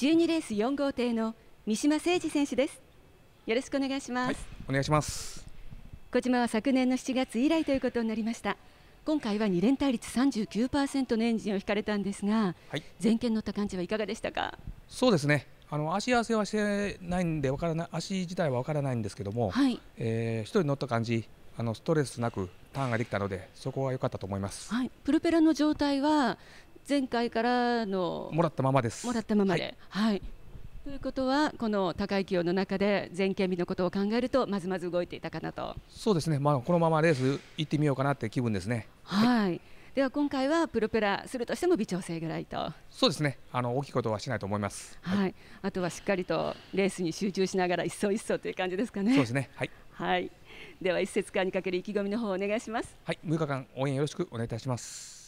12レース4号艇の三島誠二選手ですよろしくお願いします、はい、お願いします小島は昨年の7月以来ということになりました今回は2連対率39%のエンジンを引かれたんですが、はい、前見乗った感じはいかがでしたかそうですねあの足合わせはしてないんでわからない足自体はわからないんですけども、はい、えー、人乗った感じあのストレスなくターンができたのでそこは良かったと思います、はい、プロペラの状態は前回からのもらったままですもらったままで、はい、はい、ということはこの高い気温の中で全県民のことを考えるとまずまず動いていたかなとそうですねまあこのままレース行ってみようかなって気分ですねはい、では今回はプロペラするとしても微調整ぐらいとそうですねあの大きいことはしないと思いますはい、はい、あとはしっかりとレースに集中しながら一層一層という感じですかねそうですねはい、はい、では一節間にかける意気込みの方をお願いしますはい6日間応援よろしくお願いいたします